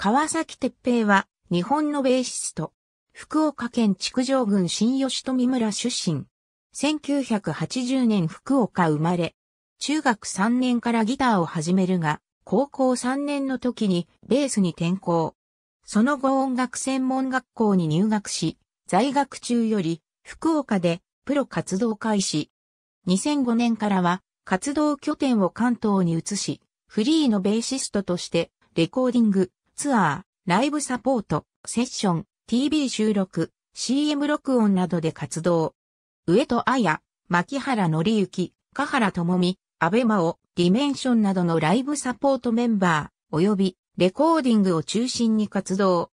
川崎鉄平は、日本のベーシスト。福岡県築城郡新吉富村出身。1980年福岡生まれ。中学3年からギターを始めるが、高校3年の時にベースに転校。その後音楽専門学校に入学し、在学中より福岡でプロ活動開始。2005年からは活動拠点を関東に移し、フリーのベーシストとしてレコーディング、ツアー、ライブサポート、セッション、TV 収録、CM 録音などで活動。上戸彩、牧原則之、香原智美、安倍真央、ディメンションなどのライブサポートメンバー、及びレコーディングを中心に活動。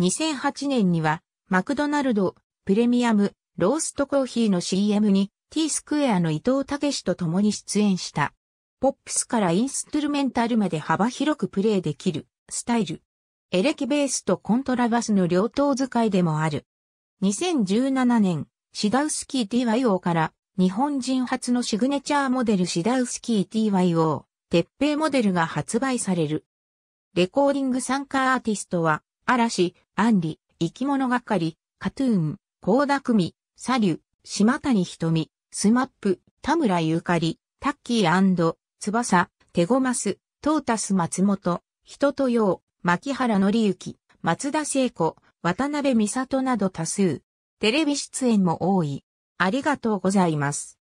2008年には、マクドナルド、プレミアム、ローストコーヒーの CM に T スクエアの伊藤武史と共に出演した。ポップスからインストゥルメンタルまで幅広くプレイできるスタイル。エレキベースとコントラバスの両頭使いでもある。2017年、シダウスキー TYO から日本人初のシグネチャーモデルシダウスキー TYO、鉄平モデルが発売される。レコーディング参加アーティストは、嵐、アンリ、生き物がかり、カトゥーン、コダク組、サリュ、島谷瞳、スマップ、田村ゆかり、タッキー翼、テゴマス、トータス松本、人とよう、牧原ゆき、松田聖子、渡辺美里など多数。テレビ出演も多い。ありがとうございます。